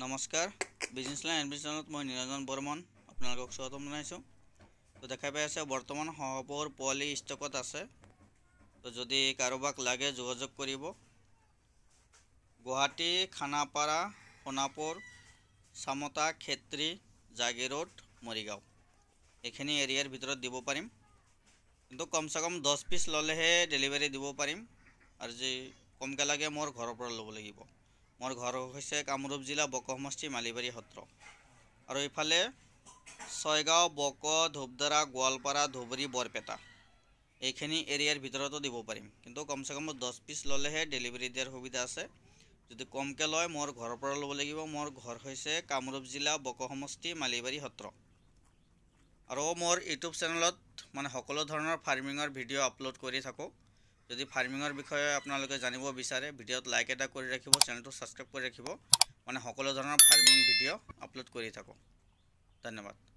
নমস্কাৰ business line এডমিনিষ্ট্ৰেশ্যনত মই নিৰঞ্জন বৰ্মন আপোনালোকক স্বাগতম জনাইছোঁ তো দেখা পাই আছে বৰ্তমান সহপৌৰ পোৱালি ষ্টকত আছে তো যদি কাৰোবাক লাগে যোগাযোগ কৰিব গুৱাহাটী খানাপাৰা সোণাপুৰ চামতা খেত্ৰী জাগি ৰোড মৰিগাঁও এইখিনি এৰিয়াৰ ভিতৰত দিব পাৰিম কিন্তু কমচে কম দহ পিচ ল'লেহে ডেলিভাৰী দিব পাৰিম আৰু যি কমকৈ লাগে মোৰ ঘৰৰ পৰা ল'ব লাগিব মোৰ ঘৰ হৈছে কামৰূপ জিলা বক সমষ্টি মালিবাৰী সত্ৰ আৰু ইফালে ছয়গাঁও বক ধূপদৰা গোৱালপাৰা ধুবুৰী বৰপেটা এইখিনি এৰিয়াৰ ভিতৰতো দিব পাৰিম কিন্তু কমচে কম দহ পিচ ল'লেহে ডেলিভাৰী দিয়াৰ সুবিধা আছে যদি কমকৈ লয় মোৰ ঘৰৰ পৰা ল'ব লাগিব মোৰ ঘৰ হৈছে কামৰূপ জিলা বক সমষ্টি মালিবাৰী সত্ৰ আৰু মোৰ ইউটিউব চেনেলত মানে সকলো ধৰণৰ ফাৰ্মিঙৰ ভিডিঅ' আপলোড কৰি থাকোঁ যদি ফাৰ্মিংৰ বিষয়ে আপোনালোকে জানিব বিচাৰে ভিডিঅ'ত লাইক এটা কৰি ৰাখিব চেনেলটো সাবস্ক্ৰাইব কৰি ৰাখিব মানে সকলো ধৰণৰ ফাৰ্মিং ভিডিঅ' আপলোড কৰি থাকো ধন্যবাদ